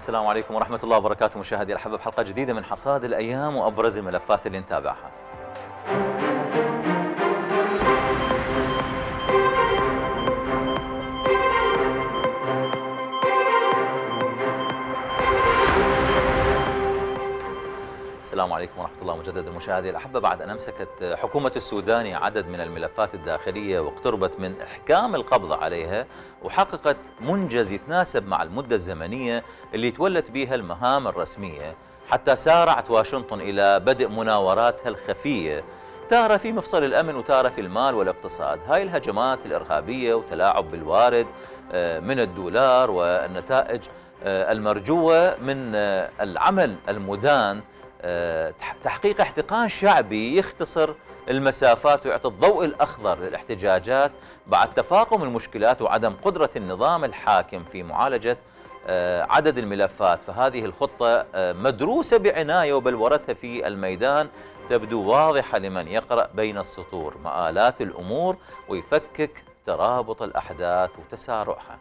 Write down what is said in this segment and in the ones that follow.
السلام عليكم ورحمة الله وبركاته مشاهدي الأحبة بحلقة جديدة من حصاد الأيام وأبرز الملفات اللي نتابعها السلام عليكم ورحمة الله مجددا مشاهدي الأحبة بعد أن أمسكت حكومة السودان عدد من الملفات الداخلية واقتربت من إحكام القبض عليها وحققت منجز يتناسب مع المدة الزمنية اللي تولت بها المهام الرسمية حتى سارعت واشنطن إلى بدء مناوراتها الخفية تارة في مفصل الأمن وتارة في المال والاقتصاد هاي الهجمات الإرهابية وتلاعب بالوارد آه، من الدولار والنتائج آه، المرجوة من آه، العمل المدان آه، تحقيق احتقان شعبي يختصر المسافات ويعطي الضوء الأخضر للاحتجاجات بعد تفاقم المشكلات وعدم قدرة النظام الحاكم في معالجة آه، عدد الملفات فهذه الخطة آه، مدروسة بعناية وبلورتها في الميدان تبدو واضحة لمن يقرأ بين السطور مآلات الأمور ويفكك ترابط الأحداث وتسارعها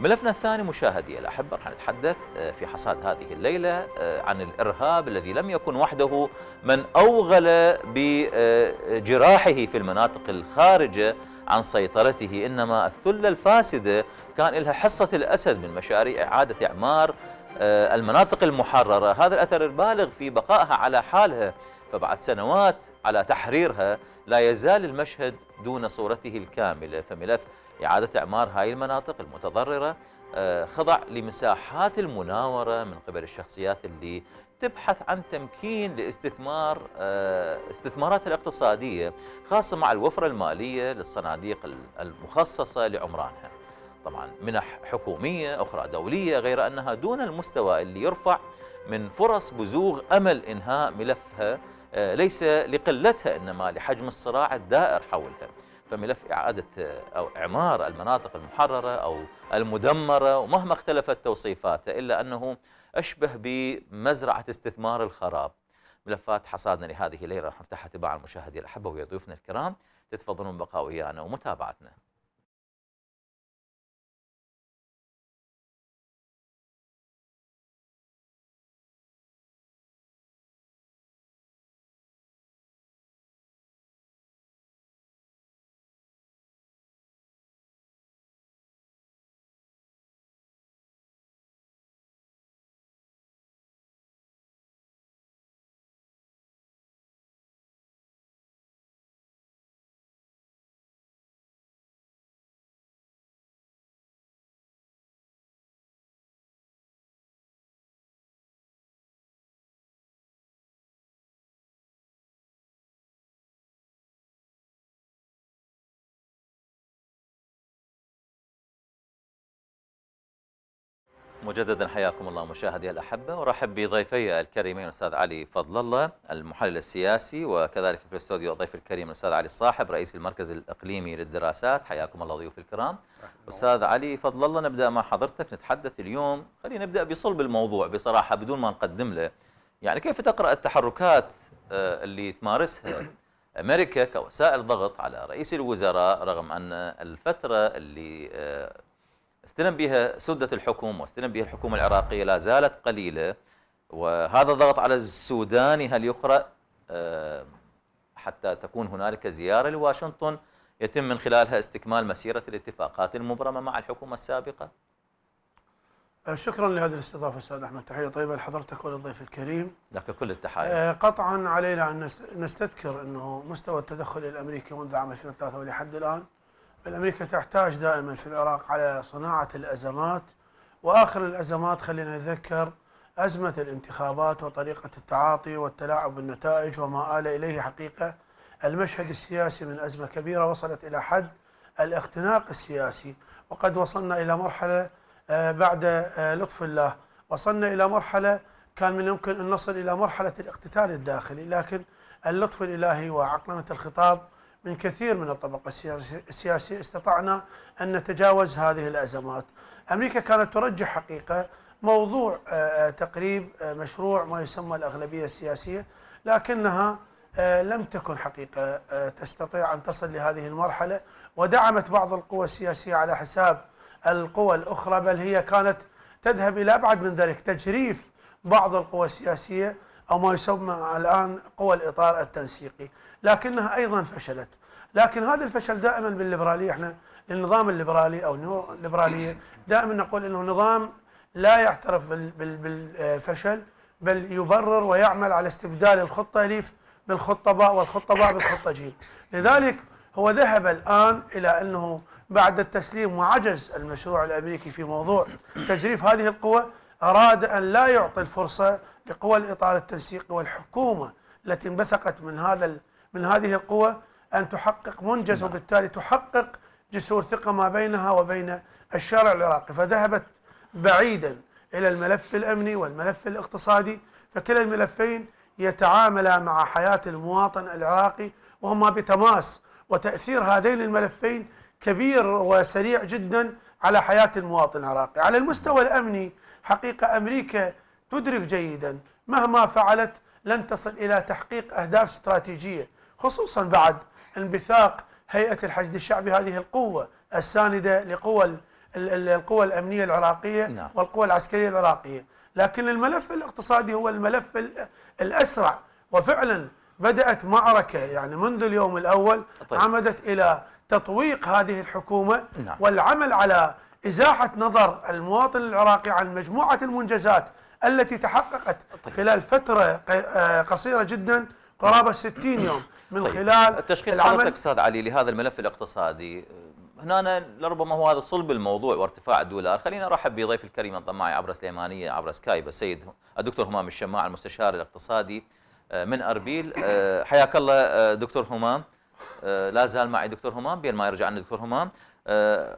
ملفنا الثاني مشاهدي الأحبة رح نتحدث آه، في حصاد هذه الليلة آه، عن الإرهاب الذي لم يكن وحده من أوغل بجراحه في المناطق الخارجة عن سيطرته إنما الثلة الفاسدة كان لها حصة الأسد من مشاريع إعادة إعمار آه، المناطق المحررة هذا الأثر البالغ في بقائها على حالها فبعد سنوات على تحريرها لا يزال المشهد دون صورته الكاملة فملف إعادة إعمار هاي المناطق المتضررة آه، خضع لمساحات المناورة من قبل الشخصيات اللي تبحث عن تمكين لاستثمار آه، استثماراتها الاقتصادية خاصة مع الوفرة المالية للصناديق المخصصة لعمرانها طبعا منح حكومية أخرى دولية غير أنها دون المستوى اللي يرفع من فرص بزوغ أمل إنهاء ملفها آه، ليس لقلتها إنما لحجم الصراع الدائر حولها فملف إعادة آه، أو إعمار المناطق المحررة أو المدمرة ومهما اختلفت توصيفاته إلا أنه أشبه بمزرعة استثمار الخراب ملفات حصادنا لهذه الليلة راح نفتحها تباع المشاهدين الأحبة ويا ضيوفنا الكرام تتفضلون بقاء ويانا ومتابعتنا مجددا حياكم الله مشاهدي الأحبة ورحب بضيفي الكريمين الأستاذ علي فضل الله المحلل السياسي وكذلك في الاستوديو الضيف الكريم الأستاذ علي الصاحب رئيس المركز الإقليمي للدراسات حياكم الله ضيوف الكرام أستاذ علي فضل الله نبدأ مع حضرتك نتحدث اليوم خلينا نبدأ بصلب الموضوع بصراحة بدون ما نقدم له يعني كيف تقرأ التحركات آه، اللي تمارسها أمريكا كوسائل ضغط على رئيس الوزراء رغم أن الفترة اللي آه، استلم بها سدة الحكم واستلم بها الحكومة العراقية لا زالت قليلة وهذا الضغط على السوداني هل يقرأ آه، حتى تكون هنالك زيارة لواشنطن يتم من خلالها استكمال مسيرة الاتفاقات المبرمة مع الحكومة السابقة آه، شكرا لهذه الاستضافة أستاذ أحمد تحية طيبة لحضرتك وللضيف الكريم لك كل التحايا آه، قطعا علينا أن نستذكر أنه مستوى التدخل الأمريكي منذ عام 2003 ولحد الآن الأمريكا تحتاج دائما في العراق على صناعة الأزمات وآخر الأزمات خلينا نتذكر أزمة الانتخابات وطريقة التعاطي والتلاعب بالنتائج وما آل إليه حقيقة المشهد السياسي من أزمة كبيرة وصلت إلى حد الاختناق السياسي وقد وصلنا إلى مرحلة آه، بعد آه، لطف الله وصلنا إلى مرحلة كان من يمكن أن نصل إلى مرحلة الاقتتال الداخلي لكن اللطف الإلهي وعقلنه الخطاب من كثير من الطبقة السياسية استطعنا أن نتجاوز هذه الأزمات أمريكا كانت ترجح حقيقة موضوع آه، آه، تقريب آه، مشروع ما يسمى الأغلبية السياسية لكنها لم تكن حقيقة تستطيع أن تصل لهذه المرحلة ودعمت بعض القوى السياسية على حساب القوى الأخرى بل هي كانت تذهب إلى أبعد من ذلك تجريف بعض القوى السياسية أو ما يسمى الآن قوى الإطار التنسيقي لكنها ايضا فشلت لكن هذا الفشل دائما بالليبراليه احنا النظام الليبرالي او الليبراليه دائما نقول انه نظام لا يعترف بالفشل بل يبرر ويعمل على استبدال الخطه اليف بالخطه باء والخطه باء بالخطه جيم لذلك هو ذهب الان الى انه بعد التسليم وعجز المشروع الامريكي في موضوع تجريف هذه القوى اراد ان لا يعطي الفرصه لقوى الاطار التنسيقي والحكومه التي انبثقت من هذا من هذه القوى أن تحقق منجز وبالتالي نعم. تحقق جسور ثقة ما بينها وبين الشارع العراقي فذهبت بعيدا إلى الملف الأمني والملف الاقتصادي فكلا الملفين يتعامل مع حياة المواطن العراقي وهما بتماس وتأثير هذين الملفين كبير وسريع جدا على حياة المواطن العراقي على المستوى الأمني حقيقة أمريكا تدرك جيدا مهما فعلت لن تصل إلى تحقيق أهداف استراتيجية خصوصا بعد انبثاق هيئة الحشد الشعبي هذه القوة الساندة لقوى القوى الأمنية العراقية نعم. والقوى العسكرية العراقية لكن الملف الاقتصادي هو الملف الأسرع وفعلا بدأت معركة يعني منذ اليوم الأول طيب. عمدت إلى تطويق هذه الحكومة نعم. والعمل على إزاحة نظر المواطن العراقي عن مجموعة المنجزات التي تحققت طيب. خلال فترة آه، قصيرة جدا قرابة 60 يوم من طيب. خلال التشخيص حضرتك استاذ علي لهذا الملف الاقتصادي هنا لربما هو هذا صلب الموضوع وارتفاع الدولار خلينا ارحب بضيف الكريم انضم معي عبر سليمانيه عبر سكايب السيد الدكتور همام الشماع المستشار الاقتصادي آه، من اربيل آه، حياك الله آه، دكتور همام لا زال معي دكتور همام بين ما يرجع عن دكتور همام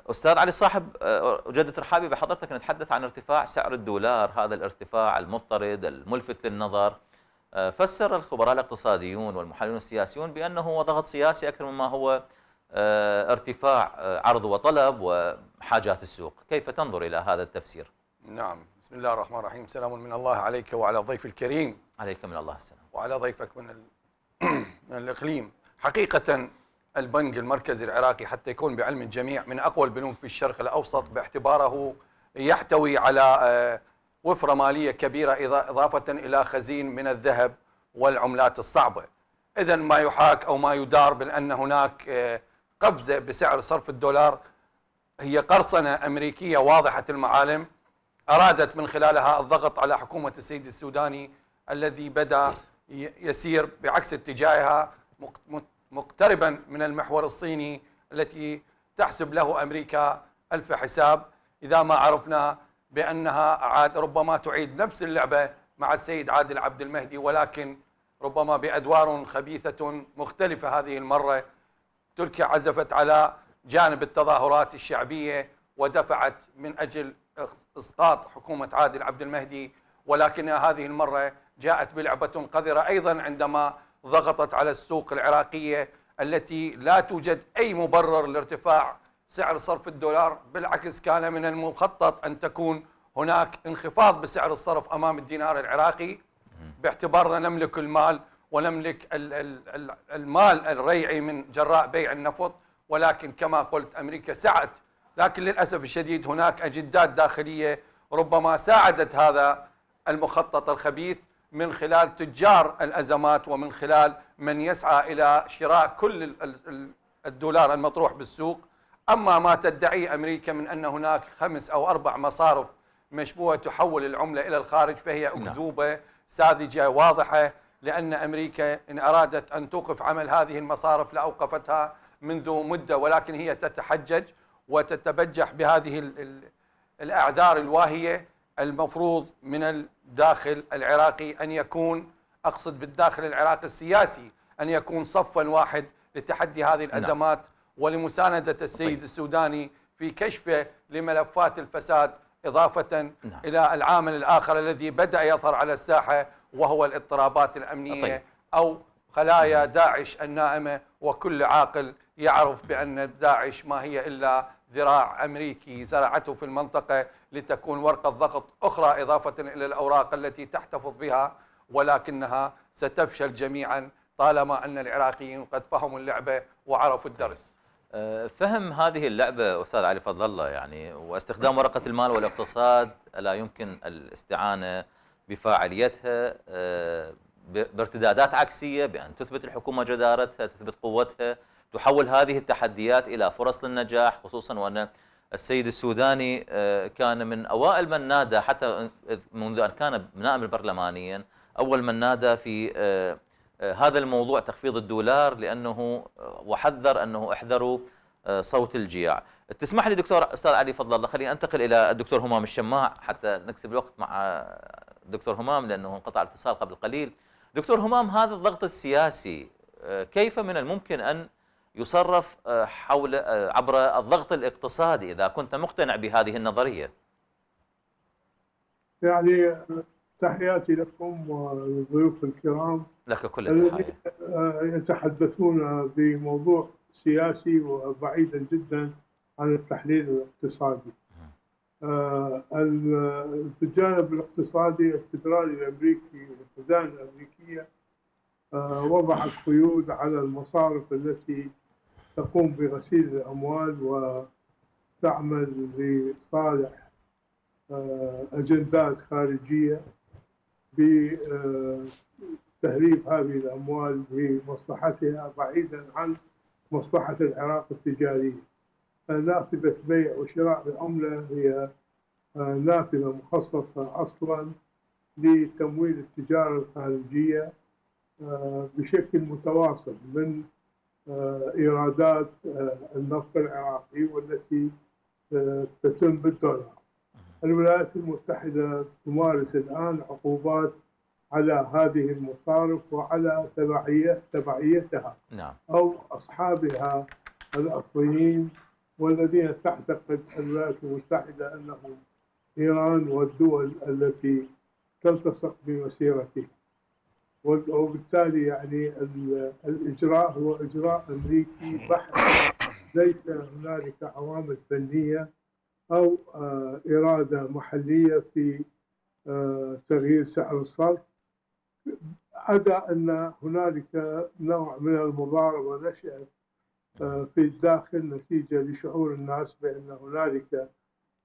استاذ علي صاحب اجدد رحابي بحضرتك نتحدث عن ارتفاع سعر الدولار هذا الارتفاع المضطرد الملفت للنظر آه، فسر الخبراء الاقتصاديون والمحللون السياسيون بانه هو ضغط سياسي اكثر مما هو آه، ارتفاع آه، عرض وطلب وحاجات السوق، كيف تنظر الى هذا التفسير؟ نعم، بسم الله الرحمن الرحيم، سلام من الله عليك وعلى ضيف الكريم. عليك من الله السلام. وعلى ضيفك من من الاقليم، حقيقة البنك المركزي العراقي حتى يكون بعلم الجميع من اقوى البنوك في الشرق الاوسط باعتباره يحتوي على وفرة مالية كبيرة إضافة إلى خزين من الذهب والعملات الصعبة إذا ما يحاك أو ما يدار بأن هناك آه، قفزة بسعر صرف الدولار هي قرصنة أمريكية واضحة المعالم أرادت من خلالها الضغط على حكومة السيد السوداني الذي بدأ يسير بعكس اتجاهها مقتربا من المحور الصيني التي تحسب له أمريكا ألف حساب إذا ما عرفنا بأنها عاد ربما تعيد نفس اللعبة مع السيد عادل عبد المهدي ولكن ربما بأدوار خبيثة مختلفة هذه المرة تركيا عزفت على جانب التظاهرات الشعبية ودفعت من أجل إسقاط حكومة عادل عبد المهدي ولكن هذه المرة جاءت بلعبة قذرة أيضا عندما ضغطت على السوق العراقية التي لا توجد أي مبرر لارتفاع سعر صرف الدولار بالعكس كان من المخطط أن تكون هناك انخفاض بسعر الصرف أمام الدينار العراقي باعتبارنا نملك المال ونملك المال الريعي من جراء بيع النفط ولكن كما قلت أمريكا سعت لكن للأسف الشديد هناك أجداد داخلية ربما ساعدت هذا المخطط الخبيث من خلال تجار الأزمات ومن خلال من يسعى إلى شراء كل الدولار المطروح بالسوق أما ما تدعيه أمريكا من أن هناك خمس أو أربع مصارف مشبوهة تحول العملة إلى الخارج فهي نعم. أكذوبة ساذجة واضحة لأن أمريكا إن أرادت أن توقف عمل هذه المصارف لأوقفتها منذ مدة ولكن هي تتحجج وتتبجح بهذه الأعذار الواهية المفروض من الداخل العراقي أن يكون أقصد بالداخل العراقي السياسي أن يكون صفا واحد لتحدي هذه نعم. الأزمات ولمساندة السيد طيب. السوداني في كشفه لملفات الفساد إضافة نعم. إلى العامل الآخر الذي بدأ يظهر على الساحة وهو الاضطرابات الأمنية طيب. أو خلايا داعش النائمة وكل عاقل يعرف بأن داعش ما هي إلا ذراع أمريكي زرعته في المنطقة لتكون ورقة ضغط أخرى إضافة إلى الأوراق التي تحتفظ بها ولكنها ستفشل جميعا طالما أن العراقيين قد فهموا اللعبة وعرفوا الدرس فهم هذه اللعبة أستاذ علي فضل الله يعني واستخدام ورقة المال والاقتصاد لا يمكن الاستعانة بفاعليتها آه، بارتدادات عكسية بأن تثبت الحكومة جدارتها تثبت قوتها تحول هذه التحديات إلى فرص للنجاح خصوصا وأن السيد السوداني آه، كان من أوائل من نادى حتى منذ أن كان نائم البرلمانيا أول من نادى في آه، آه، هذا الموضوع تخفيض الدولار لانه آه، وحذر انه احذروا آه، صوت الجياع تسمح لي دكتور استاذ علي فضل الله خليني انتقل الى الدكتور همام الشماع حتى نكسب الوقت مع الدكتور همام لانه انقطع الاتصال قبل قليل دكتور همام هذا الضغط السياسي كيف من الممكن ان يصرف حول عبر الضغط الاقتصادي اذا كنت مقتنع بهذه النظريه يعني تحياتي لكم والضيوف الكرام لك كل التحية يتحدثون بموضوع سياسي وبعيدا جدا عن التحليل الاقتصادي في آه، الجانب الاقتصادي الفدرالي الامريكي والخزانه الامريكيه آه، وضعت قيود على المصارف التي تقوم بغسيل الاموال وتعمل لصالح آه، اجندات خارجيه تهريب هذه الأموال لمصلحتها بعيدا عن مصلحة العراق التجارية نافذة بيع وشراء العملة هي آه، نافذة مخصصة أصلا لتمويل التجارة الخارجية آه، بشكل متواصل من آه، إيرادات النفط العراقي والتي تتم بالدولار الولايات المتحدة تمارس الآن عقوبات على هذه المصارف وعلى تبعية تبعيتها نعم. أو أصحابها الأصليين والذين تعتقد الولايات المتحدة أنهم إيران والدول التي تلتصق بمسيرته وبالتالي يعني الإجراء هو إجراء أمريكي بحت ليس هنالك عوامل فنية أو آه، إرادة محلية في آه، تغيير سعر الصرف أدى أن هنالك نوع من المضاربة نشأت آه، في الداخل نتيجة لشعور الناس بأن هنالك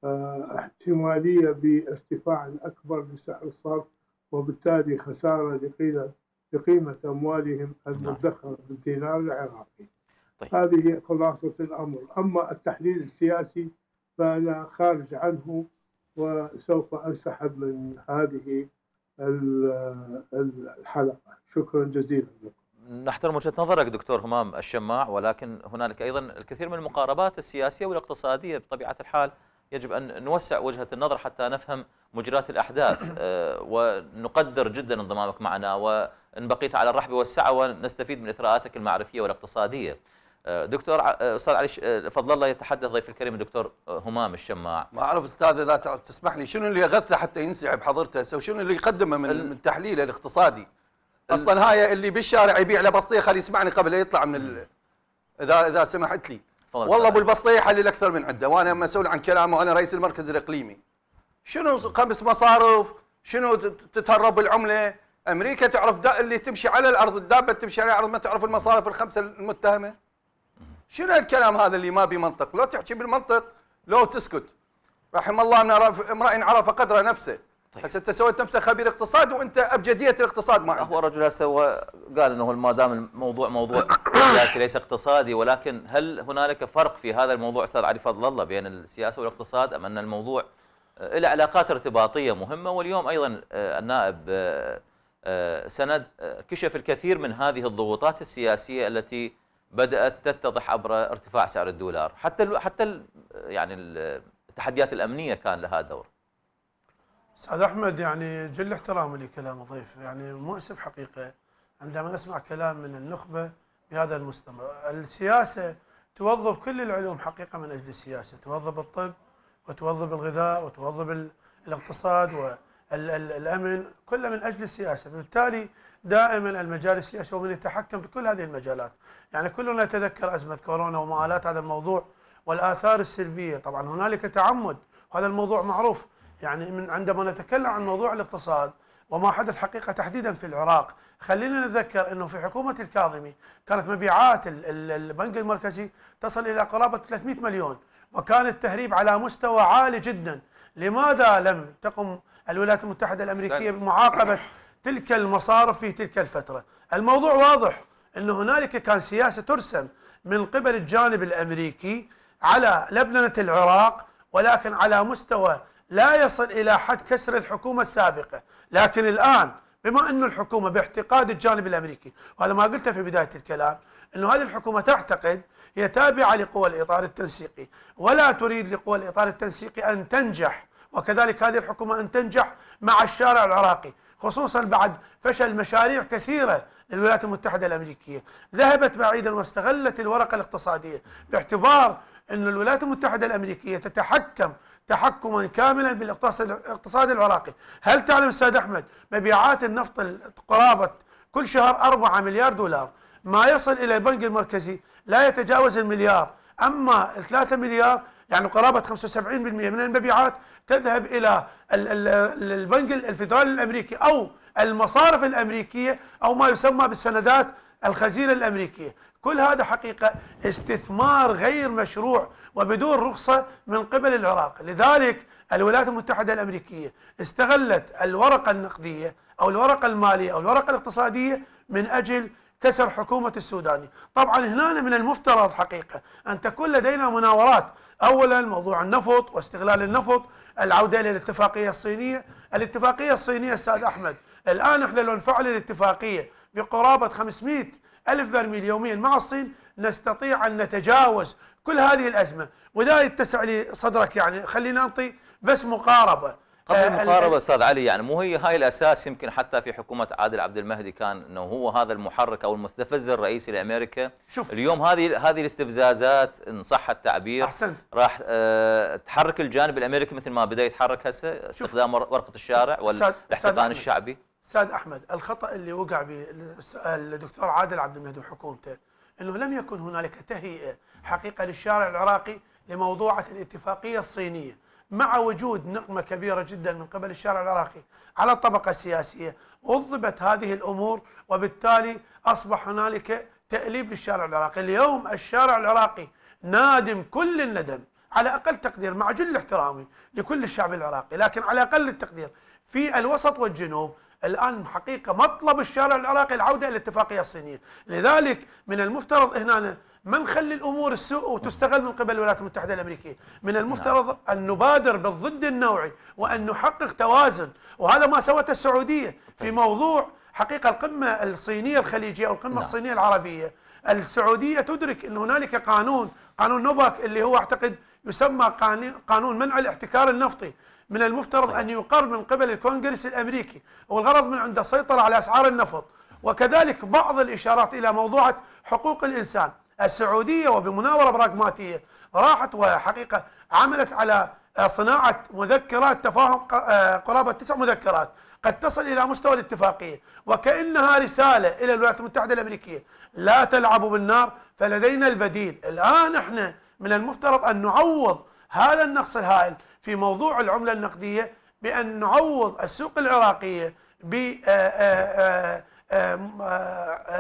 آه، احتمالية بارتفاع أكبر لسعر الصرف وبالتالي خسارة لقيمة لقيمة أموالهم المدخرة نعم. بالدينار العراقي طيب. هذه خلاصة الأمر أما التحليل السياسي فأنا خارج عنه وسوف أنسحب من هذه الحلقه شكرا جزيلا لكم نحترم وجهه نظرك دكتور همام الشماع ولكن هنالك ايضا الكثير من المقاربات السياسيه والاقتصاديه بطبيعه الحال يجب ان نوسع وجهه النظر حتى نفهم مجريات الاحداث آه، ونقدر جدا انضمامك معنا وان بقيت على الرحب والسعه ونستفيد من اثراءاتك المعرفيه والاقتصاديه. آه، دكتور آه، استاذ علي آه، فضل الله يتحدث ضيف الكريم الدكتور همام الشماع ما اعرف استاذ اذا تسمح لي شنو اللي يغثه حتى ينسحب حضرته هسه وشنو اللي يقدمه من ال... من تحليله الاقتصادي اصلا هاي اللي بالشارع يبيع له بسطيه خليه يسمعني قبل لا يطلع من ال... اذا اذا سمحت لي والله ابو البسطيه يحلل اكثر من عنده وانا مسؤول عن كلامه وانا رئيس المركز الاقليمي شنو خمس مصارف شنو تتهرب بالعمله امريكا تعرف اللي تمشي على الارض الدابه تمشي على الارض ما تعرف المصارف الخمسه المتهمه شنو الكلام هذا اللي ما بمنطق لو تحكي بالمنطق لو تسكت رحم الله من امرئ عرف قدر نفسه طيب. هسه انت سويت نفسك خبير اقتصاد وانت ابجديه الاقتصاد ما هو الرجل هسه هو قال انه ما دام الموضوع موضوع سياسي ليس اقتصادي ولكن هل هنالك فرق في هذا الموضوع استاذ علي فضل الله بين السياسه والاقتصاد ام ان الموضوع له علاقات ارتباطيه مهمه واليوم ايضا آه، النائب آه، آه، سند كشف الكثير من هذه الضغوطات السياسيه التي بدات تتضح عبر ارتفاع سعر الدولار حتى ال حتى ال يعني التحديات الامنيه كان لها دور استاذ احمد يعني جل احترامي لكلام الضيف يعني مؤسف حقيقه عندما نسمع كلام من النخبه بهذا المستمع السياسه توظف كل العلوم حقيقه من اجل السياسه توظف الطب وتوظف الغذاء وتوظف الاقتصاد والامن كله من اجل السياسه بالتالي دائما المجال السياسي من يتحكم بكل هذه المجالات يعني كلنا نتذكر أزمة كورونا ومآلات هذا الموضوع والآثار السلبية طبعا هنالك تعمد وهذا الموضوع معروف يعني من عندما نتكلم عن موضوع الاقتصاد وما حدث حقيقة تحديدا في العراق خلينا نتذكر أنه في حكومة الكاظمي كانت مبيعات البنك المركزي تصل إلى قرابة 300 مليون وكان التهريب على مستوى عالي جدا لماذا لم تقم الولايات المتحدة الأمريكية بمعاقبة تلك المصارف في تلك الفترة الموضوع واضح أن هنالك كان سياسة ترسم من قبل الجانب الأمريكي على لبنة العراق ولكن على مستوى لا يصل إلى حد كسر الحكومة السابقة لكن الآن بما أن الحكومة باعتقاد الجانب الأمريكي وهذا ما قلته في بداية الكلام أنه هذه الحكومة تعتقد هي تابعة لقوى الإطار التنسيقي ولا تريد لقوى الإطار التنسيقي أن تنجح وكذلك هذه الحكومة أن تنجح مع الشارع العراقي خصوصا بعد فشل مشاريع كثيرة للولايات المتحدة الأمريكية ذهبت بعيدا واستغلت الورقة الاقتصادية باعتبار أن الولايات المتحدة الأمريكية تتحكم تحكما كاملا بالاقتصاد العراقي هل تعلم أستاذ أحمد مبيعات النفط قرابة كل شهر 4 مليار دولار ما يصل إلى البنك المركزي لا يتجاوز المليار أما 3 مليار يعني قرابة 75% من المبيعات تذهب إلى البنك الفيدرالي الأمريكي أو المصارف الأمريكية أو ما يسمى بالسندات الخزينة الأمريكية كل هذا حقيقة استثمار غير مشروع وبدون رخصة من قبل العراق لذلك الولايات المتحدة الأمريكية استغلت الورقة النقدية أو الورقة المالية أو الورقة الاقتصادية من أجل كسر حكومة السوداني طبعا هنا من المفترض حقيقة أن تكون لدينا مناورات اولا موضوع النفط واستغلال النفط العوده الى الاتفاقيه الصينيه الاتفاقيه الصينيه استاذ احمد الان احنا لو نفعل الاتفاقيه بقرابه 500 الف برميل يوميا مع الصين نستطيع ان نتجاوز كل هذه الازمه واذا يتسع لي صدرك يعني خلينا نعطي بس مقاربه قبل المقاربه استاذ علي يعني مو هي هاي الاساس يمكن حتى في حكومه عادل عبد المهدي كان انه هو هذا المحرك او المستفز الرئيسي لامريكا شوف اليوم هذه هذه الاستفزازات ان صح التعبير احسنت راح أه تحرك الجانب الامريكي مثل ما بدا يتحرك هسه استخدام ورقه الشارع والاحتضان الشعبي ساد احمد الخطا اللي وقع بالدكتور الدكتور عادل عبد المهدي وحكومته انه لم يكن هنالك تهيئه حقيقه للشارع العراقي لموضوعه الاتفاقيه الصينيه مع وجود نقمة كبيرة جدا من قبل الشارع العراقي على الطبقة السياسية وضبت هذه الأمور وبالتالي أصبح هنالك تأليب للشارع العراقي اليوم الشارع العراقي نادم كل الندم على أقل تقدير مع جل احترامي لكل الشعب العراقي لكن على أقل التقدير في الوسط والجنوب الآن حقيقة مطلب الشارع العراقي العودة إلى الاتفاقية الصينية لذلك من المفترض هنا ما نخلي الامور السوء وتستغل من قبل الولايات المتحده الامريكيه، من نعم. المفترض نعم. ان نبادر بالضد النوعي وان نحقق توازن، وهذا ما سوته السعوديه في طيب. موضوع حقيقه القمه الصينيه الخليجيه او القمه نعم. الصينيه العربيه، السعوديه تدرك ان هنالك قانون، قانون نوباك اللي هو اعتقد يسمى قانون منع الاحتكار النفطي، من المفترض طيب. ان يقر من قبل الكونغرس الامريكي، والغرض من عنده السيطره على اسعار النفط، وكذلك بعض الاشارات الى موضوعة حقوق الانسان. السعودية وبمناورة براغماتية راحت وحقيقة عملت على صناعة مذكرات تفاهم آه، قرابة تسع مذكرات قد تصل إلى مستوى الاتفاقية وكأنها رسالة إلى الولايات المتحدة الأمريكية لا تلعبوا بالنار فلدينا البديل الآن احنا من المفترض أن نعوض هذا النقص الهائل في موضوع العملة النقدية بأن نعوض السوق العراقية ب آه، آه،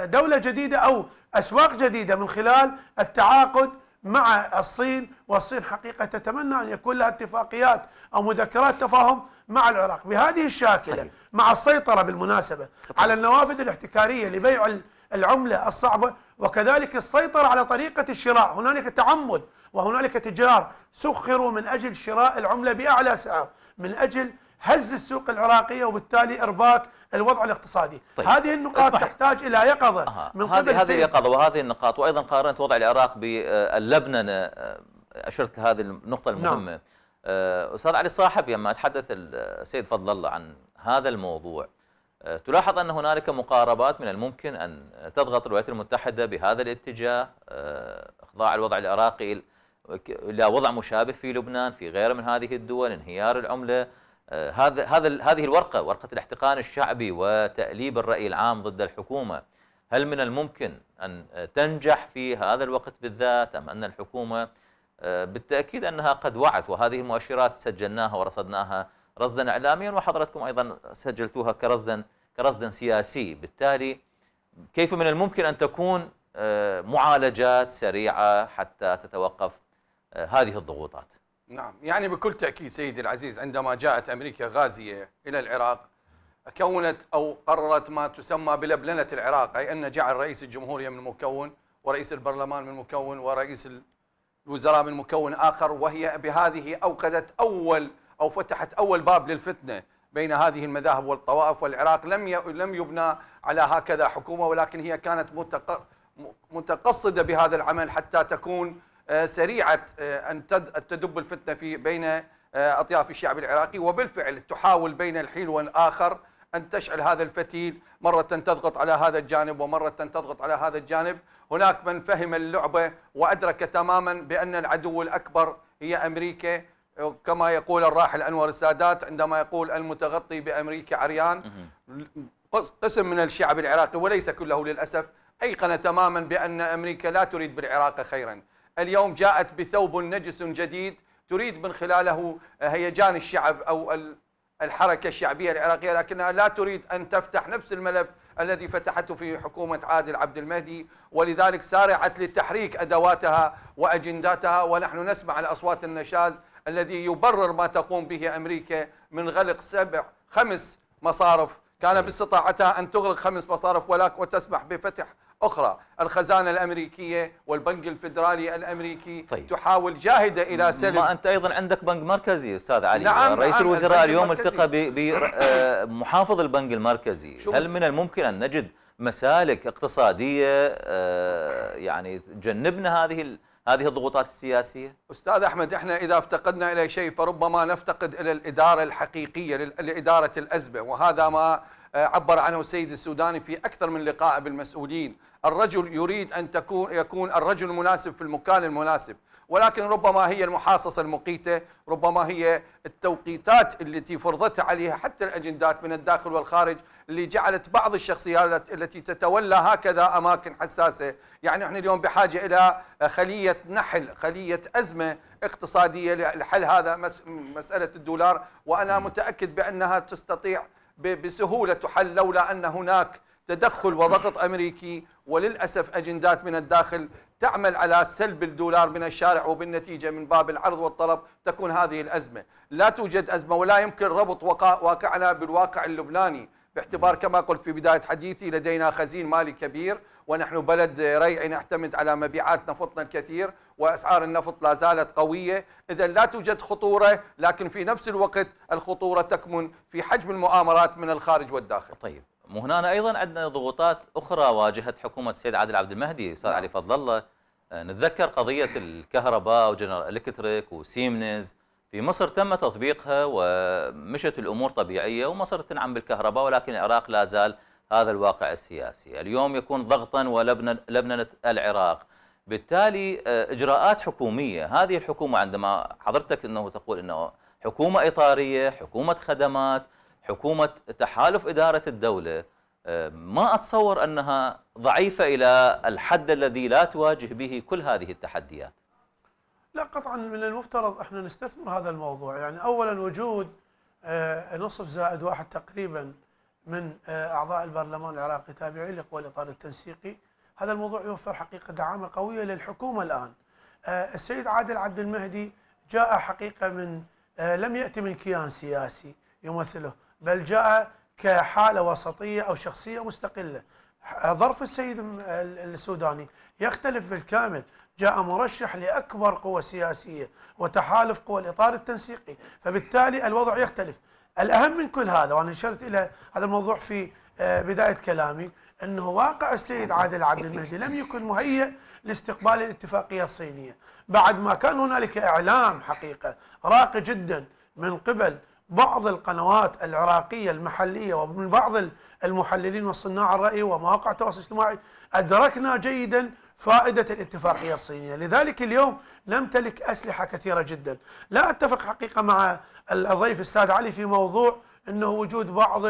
دولة جديدة أو أسواق جديدة من خلال التعاقد مع الصين والصين حقيقة تتمنى أن يكون لها اتفاقيات أو مذكرات تفاهم مع العراق بهذه الشاكلة مع السيطرة بالمناسبة على النوافذ الاحتكارية لبيع العملة الصعبة وكذلك السيطرة على طريقة الشراء هنالك تعمد وهنالك تجار سخروا من أجل شراء العملة بأعلى سعر من أجل هز السوق العراقيه وبالتالي ارباك الوضع الاقتصادي طيب. هذه النقاط تحتاج الى يقظه آه. من قبل هذه هذه يقظه وهذه النقاط وايضا قارنت وضع العراق باللبنان أه، اشرت لهذه النقطه نعم. المهمه نعم. استاذ علي صاحب لما تحدث السيد فضل الله عن هذا الموضوع أه، تلاحظ ان هنالك مقاربات من الممكن ان تضغط الولايات المتحده بهذا الاتجاه اخضاع الوضع العراقي الى وضع مشابه في لبنان في غيره من هذه الدول انهيار العمله آه، هذا هذا هذه الورقه ورقه الاحتقان الشعبي وتاليب الراي العام ضد الحكومه هل من الممكن ان تنجح في هذا الوقت بالذات ام ان الحكومه آه، بالتاكيد انها قد وعت وهذه المؤشرات سجلناها ورصدناها رصدا اعلاميا وحضرتكم ايضا سجلتوها كرصدا كرصدا سياسي بالتالي كيف من الممكن ان تكون آه، معالجات سريعه حتى تتوقف هذه الضغوطات نعم يعني بكل تأكيد سيدي العزيز عندما جاءت أمريكا غازية إلى العراق كونت أو قررت ما تسمى بلبلنة العراق أي أن جعل رئيس الجمهورية من مكون ورئيس البرلمان من مكون ورئيس الوزراء من مكون آخر وهي بهذه أوقدت أول أو فتحت أول باب للفتنة بين هذه المذاهب والطوائف والعراق لم لم يبنى على هكذا حكومة ولكن هي كانت متقصدة بهذا العمل حتى تكون آه، سريعه آه، ان تدب الفتنه في بين آه، اطياف الشعب العراقي وبالفعل تحاول بين الحين والاخر ان تشعل هذا الفتيل مره تضغط على هذا الجانب ومره تضغط على هذا الجانب هناك من فهم اللعبه وادرك تماما بان العدو الاكبر هي امريكا كما يقول الراحل انور السادات عندما يقول المتغطي بامريكا عريان قسم من الشعب العراقي وليس كله للاسف ايقن تماما بان امريكا لا تريد بالعراق خيرا اليوم جاءت بثوب نجس جديد تريد من خلاله آه، هيجان الشعب أو الحركة الشعبية العراقية لكنها لا تريد أن تفتح نفس الملف الذي فتحته في حكومة عادل عبد المهدي ولذلك سارعت لتحريك أدواتها وأجنداتها ونحن نسمع الأصوات النشاز الذي يبرر ما تقوم به أمريكا من غلق سبع خمس مصارف كان باستطاعتها أن تغلق خمس مصارف ولكن وتسمح بفتح أخرى الخزانة الأمريكية والبنك الفدرالي الأمريكي طيب. تحاول جاهدة إلى سلب ما أنت أيضا عندك بنك مركزي أستاذ علي نعم, نعم، رئيس نعم الوزراء اليوم التقى بمحافظ آه، البنك المركزي هل من الممكن أن نجد مسالك اقتصادية آه، يعني تجنبنا هذه هذه الضغوطات السياسية؟ أستاذ أحمد إحنا إذا افتقدنا إلى شيء فربما نفتقد إلى الإدارة الحقيقية لإدارة الأزمة وهذا ما آه، عبر عنه السيد السوداني في أكثر من لقاء بالمسؤولين الرجل يريد أن تكون يكون الرجل المناسب في المكان المناسب ولكن ربما هي المحاصصة المقيتة ربما هي التوقيتات التي فرضتها عليها حتى الأجندات من الداخل والخارج اللي جعلت بعض الشخصيات التي تتولى هكذا أماكن حساسة يعني احنا اليوم بحاجة إلى خلية نحل خلية أزمة اقتصادية لحل هذا مسألة الدولار وأنا متأكد بأنها تستطيع بسهولة تحل لولا أن هناك تدخل وضغط أمريكي وللأسف أجندات من الداخل تعمل على سلب الدولار من الشارع وبالنتيجة من باب العرض والطلب تكون هذه الأزمة لا توجد أزمة ولا يمكن ربط واقعنا بالواقع اللبناني باعتبار كما قلت في بداية حديثي لدينا خزين مالي كبير ونحن بلد ريعي نعتمد على مبيعات نفطنا الكثير وأسعار النفط لا زالت قوية إذا لا توجد خطورة لكن في نفس الوقت الخطورة تكمن في حجم المؤامرات من الخارج والداخل طيب هنا ايضا عندنا ضغوطات اخرى واجهت حكومه السيد عادل عبد المهدي استاذ نعم. علي فضل الله آه، نتذكر قضيه الكهرباء وجنرال الكتريك وسيمنز في مصر تم تطبيقها ومشت الامور طبيعيه ومصر تنعم بالكهرباء ولكن العراق لا زال هذا الواقع السياسي اليوم يكون ضغطا ولبنه العراق بالتالي آه، اجراءات حكوميه هذه الحكومه عندما حضرتك انه تقول انه حكومه اطاريه حكومه خدمات حكومة تحالف إدارة الدولة آه، ما أتصور أنها ضعيفة إلى الحد الذي لا تواجه به كل هذه التحديات لا قطعا من المفترض احنا نستثمر هذا الموضوع يعني اولا وجود آه، نصف زائد واحد تقريبا من آه، اعضاء البرلمان العراقي تابعين لقوى الاطار التنسيقي هذا الموضوع يوفر حقيقه دعامه قويه للحكومه الان السيد عادل عبد المهدي جاء حقيقه من لم ياتي من كيان سياسي يمثله بل جاء كحالة وسطية أو شخصية مستقلة ظرف السيد السوداني يختلف بالكامل جاء مرشح لأكبر قوة سياسية وتحالف قوى الإطار التنسيقي فبالتالي الوضع يختلف الأهم من كل هذا وأنا أشرت إلى هذا الموضوع في آه، بداية كلامي أنه واقع السيد عادل عبد المهدي لم يكن مهيئ لاستقبال الاتفاقية الصينية بعد ما كان هنالك إعلام حقيقة راقي جدا من قبل بعض القنوات العراقية المحلية ومن بعض المحللين وصناع الرأي ومواقع التواصل الاجتماعي أدركنا جيدا فائدة الاتفاقية الصينية لذلك اليوم نمتلك أسلحة كثيرة جدا لا أتفق حقيقة مع الضيف الأستاذ علي في موضوع أنه وجود بعض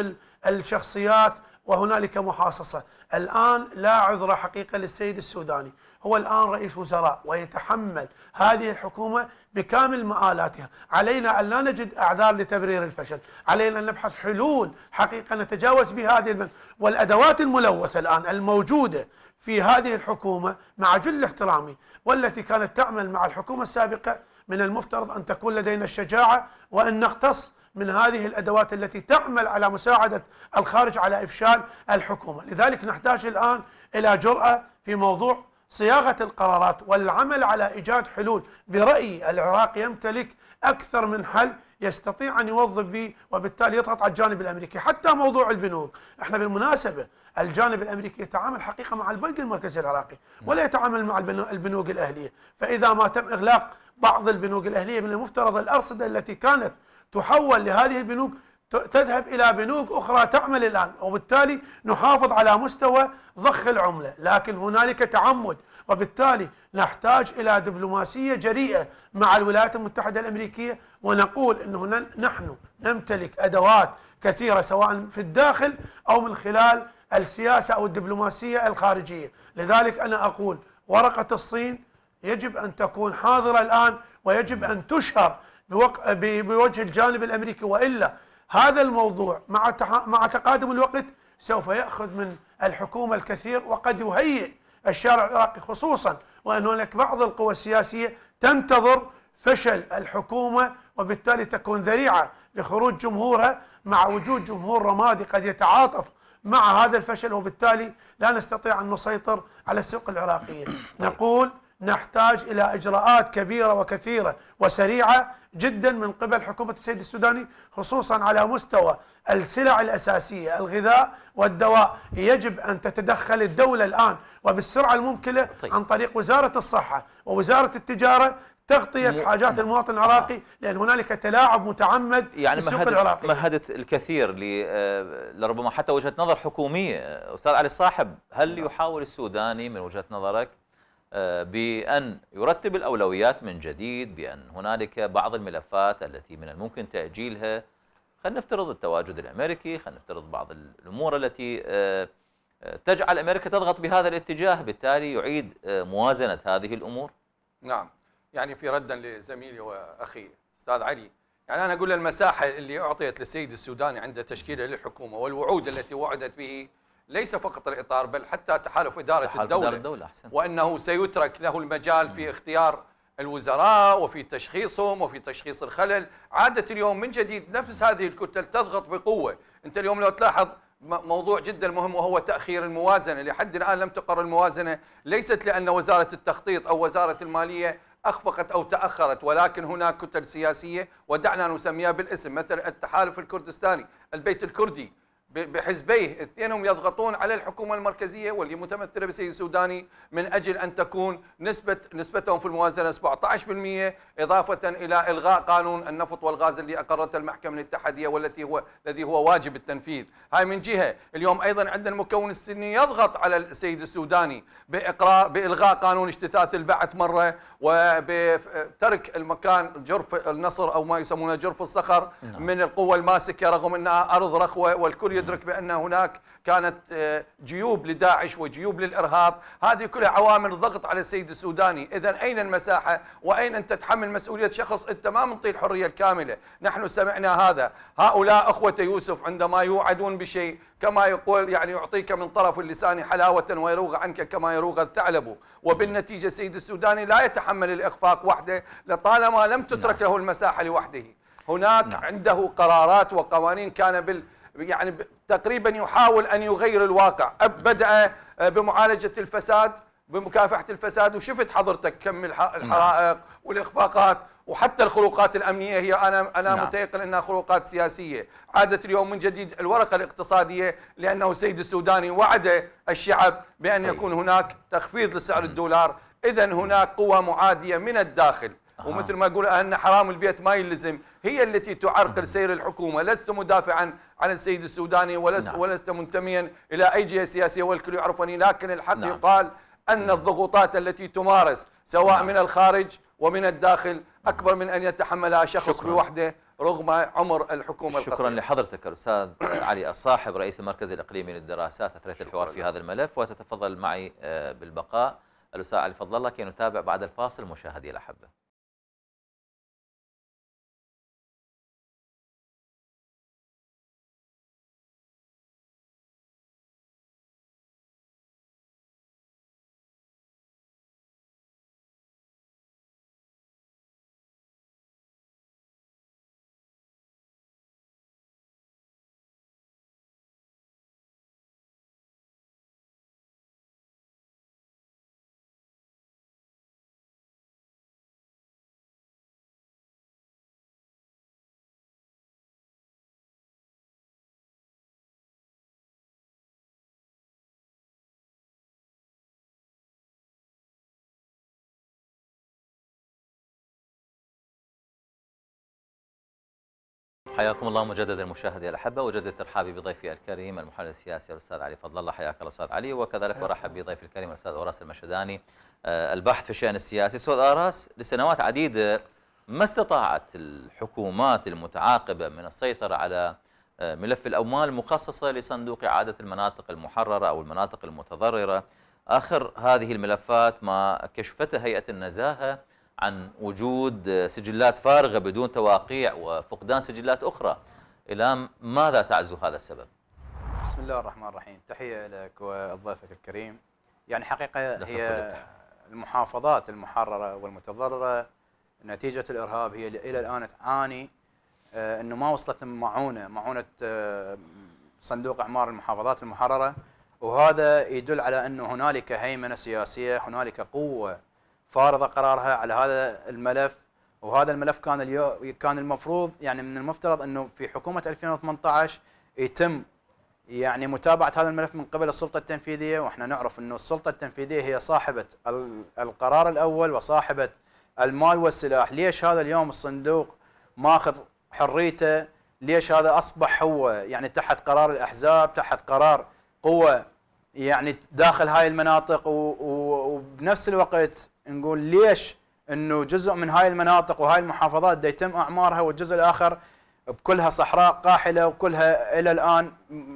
الشخصيات وهنالك محاصصة الآن لا عذر حقيقة للسيد السوداني هو الآن رئيس وزراء ويتحمل هذه الحكومة بكامل مآلاتها علينا أن لا نجد أعذار لتبرير الفشل علينا أن نبحث حلول حقيقة نتجاوز بها هذه والأدوات الملوثة الآن الموجودة في هذه الحكومة مع جل احترامي والتي كانت تعمل مع الحكومة السابقة من المفترض أن تكون لدينا الشجاعة وأن نقتص من هذه الأدوات التي تعمل على مساعدة الخارج على إفشال الحكومة لذلك نحتاج الآن إلى جرأة في موضوع صياغة القرارات والعمل على إيجاد حلول برأيي العراق يمتلك أكثر من حل يستطيع أن يوظف به وبالتالي يضغط على الجانب الأمريكي حتى موضوع البنوك احنا بالمناسبة الجانب الأمريكي يتعامل حقيقة مع البنك المركزي العراقي ولا يتعامل مع البنوك الأهلية فإذا ما تم إغلاق بعض البنوك الأهلية من المفترض الأرصدة التي كانت تحول لهذه البنوك تذهب إلى بنوك أخرى تعمل الآن وبالتالي نحافظ على مستوى ضخ العملة لكن هنالك تعمد وبالتالي نحتاج إلى دبلوماسية جريئة مع الولايات المتحدة الأمريكية ونقول أنه نحن نمتلك أدوات كثيرة سواء في الداخل أو من خلال السياسة أو الدبلوماسية الخارجية لذلك أنا أقول ورقة الصين يجب أن تكون حاضرة الآن ويجب أن تشهر بوجه الجانب الأمريكي وإلا هذا الموضوع مع مع تقادم الوقت سوف ياخذ من الحكومه الكثير وقد يهيئ الشارع العراقي خصوصا وان هناك بعض القوى السياسيه تنتظر فشل الحكومه وبالتالي تكون ذريعه لخروج جمهورها مع وجود جمهور رمادي قد يتعاطف مع هذا الفشل وبالتالي لا نستطيع ان نسيطر على السوق العراقيه، طيب. نقول نحتاج الى اجراءات كبيره وكثيره وسريعه جدا من قبل حكومة السيد السوداني خصوصا على مستوى السلع الأساسية الغذاء والدواء يجب أن تتدخل الدولة الآن وبالسرعة الممكنة طيب. عن طريق وزارة الصحة ووزارة التجارة تغطية يعني حاجات المواطن العراقي لأن هنالك تلاعب متعمد يعني في السوق العراقي مهدت الكثير آه، لربما حتى وجهة نظر حكومية أستاذ علي الصاحب هل نعم. يحاول السوداني من وجهة نظرك آه، بأن يرتب الأولويات من جديد بأن هنالك بعض الملفات التي من الممكن تأجيلها خلينا نفترض التواجد الأمريكي خلينا نفترض بعض الأمور التي آه، آه، تجعل أمريكا تضغط بهذا الاتجاه بالتالي يعيد موازنة هذه الأمور نعم يعني في ردا لزميلي وأخي أستاذ علي يعني أنا أقول المساحة اللي أعطيت للسيد السوداني عند تشكيله للحكومة والوعود التي وعدت به ليس فقط الاطار بل حتى تحالف اداره تحالف الدوله, الدولة أحسن. وانه سيترك له المجال في اختيار الوزراء وفي تشخيصهم وفي تشخيص الخلل عاده اليوم من جديد نفس هذه الكتل تضغط بقوه انت اليوم لو تلاحظ موضوع جدا مهم وهو تأخير الموازنة لحد الآن لم تقر الموازنة ليست لأن وزارة التخطيط أو وزارة المالية أخفقت أو تأخرت ولكن هناك كتل سياسية ودعنا نسميها بالاسم مثل التحالف الكردستاني البيت الكردي بحزبيه اثنينهم يضغطون على الحكومة المركزية واللي متمثلة بالسيد السوداني من أجل أن تكون نسبة نسبتهم في الموازنة 17% إضافة إلى إلغاء قانون النفط والغاز اللي أقرته المحكمة الاتحادية والتي هو الذي هو واجب التنفيذ هاي من جهة اليوم أيضا عندنا المكون السني يضغط على السيد السوداني بإقرار بإلغاء قانون اجتثاث البعث مرة وبترك المكان جرف النصر أو ما يسمونه جرف الصخر نعم. من القوة الماسكة رغم أنها أرض رخوة والكل يدرك بأن هناك كانت آه، جيوب لداعش وجيوب للإرهاب هذه كلها عوامل ضغط على السيد السوداني إذا أين المساحة وأين انت تتحمل مسؤولية شخص أنت ما منطي الحرية الكاملة نحن سمعنا هذا هؤلاء أخوة يوسف عندما يوعدون بشيء كما يقول يعني يعطيك من طرف اللسان حلاوة ويروغ عنك كما يروغ الثعلب وبالنتيجة السيد السوداني لا يتحمل الإخفاق وحده لطالما لم تترك نعم. له المساحة لوحده هناك نعم. عنده قرارات وقوانين كان بال يعني تقريبا يحاول ان يغير الواقع بدا آه، بمعالجه الفساد بمكافحه الفساد وشفت حضرتك كم نعم. الحرائق والاخفاقات وحتى الخروقات الامنيه هي انا انا نعم. متيقن انها خروقات سياسيه، عادت اليوم من جديد الورقه الاقتصاديه لانه السيد السوداني وعد الشعب بان طيب. يكون هناك تخفيض لسعر الدولار، اذا هناك قوى معاديه من الداخل آه. ومثل ما اقول ان حرام البيت ما يلزم هي التي تعرقل سير الحكومه، لست مدافعا عن السيد السوداني ولست نعم. ولست منتميا الى اي جهه سياسيه والكل يعرفني لكن الحق نعم. يقال ان نعم. الضغوطات التي تمارس سواء نعم. من الخارج ومن الداخل نعم. اكبر من ان يتحملها شخص شكرا. بوحده رغم عمر الحكومه القصير شكرا لحضرتك الاستاذ علي الصاحب رئيس المركز الاقليمي للدراسات اثريت الحوار في هذا الملف وتتفضل معي آه، بالبقاء الاستاذ علي فضل الله كي نتابع بعد الفاصل مشاهدي الاحبه حياكم الله مجددا مشاهدي الاحبه وجدد ترحابي بضيفي الكريم المحلل السياسي الاستاذ علي فضل الله حياك الله استاذ علي وكذلك ارحب بضيفي الكريم الاستاذ اوراس المشداني آه، الباحث في الشان السياسي استاذ اوراس لسنوات عديده ما استطاعت الحكومات المتعاقبه من السيطره على آه، ملف الاموال المخصصه لصندوق اعاده المناطق المحرره او المناطق المتضرره اخر هذه الملفات ما كشفته هيئه النزاهه عن وجود سجلات فارغه بدون تواقيع وفقدان سجلات اخرى الى ماذا تعزو هذا السبب؟ بسم الله الرحمن الرحيم تحيه لك ولضيفك الكريم يعني حقيقه هي المحافظات المحرره والمتضرره نتيجه الارهاب هي الى الان تعاني آه، انه ما وصلت معونه معونه آه، صندوق اعمار المحافظات المحرره وهذا يدل على انه هنالك هيمنه سياسيه هنالك قوه فارضه قرارها على هذا الملف وهذا الملف كان اليوم كان المفروض يعني من المفترض انه في حكومه 2018 يتم يعني متابعه هذا الملف من قبل السلطه التنفيذيه واحنا نعرف انه السلطه التنفيذيه هي صاحبه القرار الاول وصاحبه المال والسلاح، ليش هذا اليوم الصندوق ماخذ حريته؟ ليش هذا اصبح هو يعني تحت قرار الاحزاب، تحت قرار قوه يعني داخل هاي المناطق وبنفس الوقت نقول ليش انه جزء من هاي المناطق وهاي المحافظات دا يتم اعمارها والجزء الاخر بكلها صحراء قاحله وكلها الى الان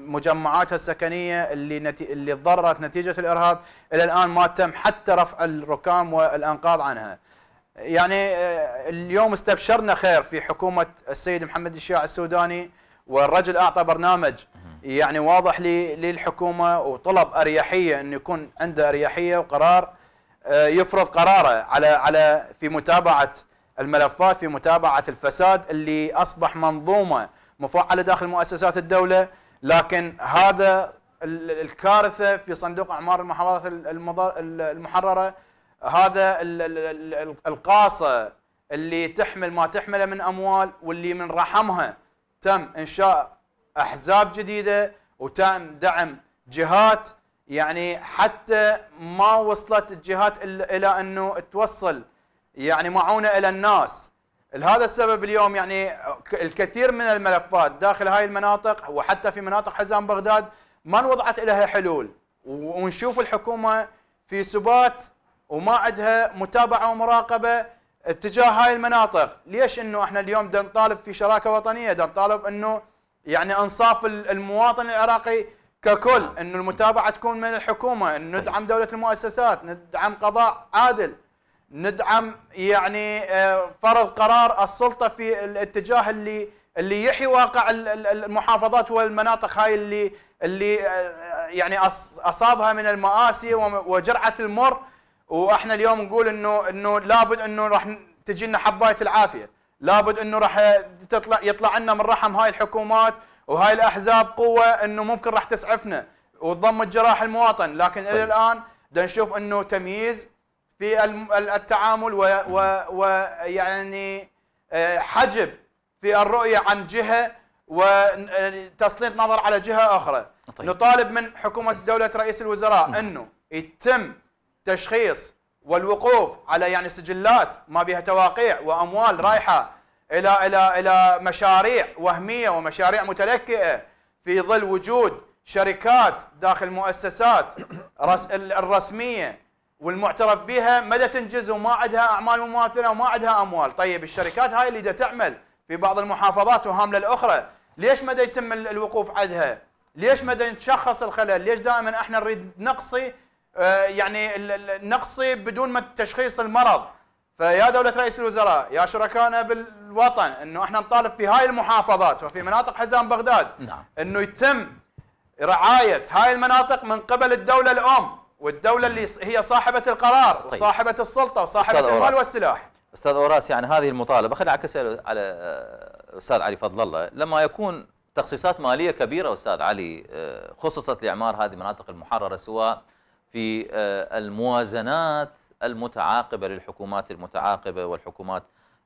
مجمعاتها السكنيه اللي نتي... اللي تضررت نتيجه الارهاب الى الان ما تم حتى رفع الركام والانقاض عنها. يعني آه، اليوم استبشرنا خير في حكومه السيد محمد الشيع السوداني والرجل اعطى برنامج يعني واضح للحكومه وطلب اريحيه انه يكون عنده اريحيه وقرار آه، يفرض قراره على على في متابعه الملفات في متابعه الفساد اللي اصبح منظومه مفعله داخل مؤسسات الدوله لكن هذا الكارثه في صندوق اعمار المحافظات المحرره هذا القاصه اللي تحمل ما تحمله من اموال واللي من رحمها تم انشاء احزاب جديده وتم دعم جهات يعني حتى ما وصلت الجهات الى انه توصل يعني معونه الى الناس لهذا السبب اليوم يعني الكثير من الملفات داخل هاي المناطق وحتى في مناطق حزام بغداد ما انوضعت لها حلول ونشوف الحكومه في سبات وما عندها متابعه ومراقبه اتجاه هاي المناطق، ليش انه احنا اليوم بدنا نطالب في شراكه وطنيه، بدنا نطالب انه يعني انصاف المواطن العراقي ككل انه المتابعه تكون من الحكومه إن ندعم دوله المؤسسات ندعم قضاء عادل ندعم يعني آه، فرض قرار السلطه في الاتجاه اللي اللي يحيي واقع المحافظات والمناطق هاي اللي اللي آه، يعني اصابها من المآسي وجرعه المر واحنا اليوم نقول انه انه لابد انه راح تجينا حبايه العافيه لابد انه راح تطلع يطلع لنا من رحم هاي الحكومات وهاي الاحزاب قوه انه ممكن راح تسعفنا وتضم الجراح المواطن لكن الى طيب. الان بدنا نشوف انه تمييز في التعامل ويعني آه، حجب في الرؤيه عن جهه وتسليط آه، نظر على جهه اخرى طيب. نطالب من حكومه دوله رئيس الوزراء انه يتم تشخيص والوقوف على يعني سجلات ما بها تواقيع واموال رايحه الى الى الى مشاريع وهميه ومشاريع متلكئه في ظل وجود شركات داخل مؤسسات الرسميه والمعترف بها مدى تنجز وما عندها اعمال مماثله وما عندها اموال، طيب الشركات هاي اللي تعمل في بعض المحافظات وهامله الاخرى، ليش مدى يتم الوقوف عندها؟ ليش مدى نشخص الخلل؟ ليش دائما احنا نريد نقصي آه، يعني نقصي بدون ما تشخيص المرض؟ فيا دوله رئيس الوزراء يا شركائنا بال الوطن انه احنا نطالب في هاي المحافظات وفي مناطق حزام بغداد نعم. انه يتم رعايه هاي المناطق من قبل الدوله الام والدوله اللي هي صاحبه القرار طيب. وصاحبه السلطه وصاحبه المال أوراس. والسلاح استاذ اوراس يعني هذه المطالبه خليني اعكسها على آه، استاذ علي فضل الله لما يكون تخصيصات ماليه كبيره استاذ علي آه، خصصت لاعمار هذه المناطق المحرره سواء في آه، الموازنات المتعاقبه للحكومات المتعاقبه والحكومات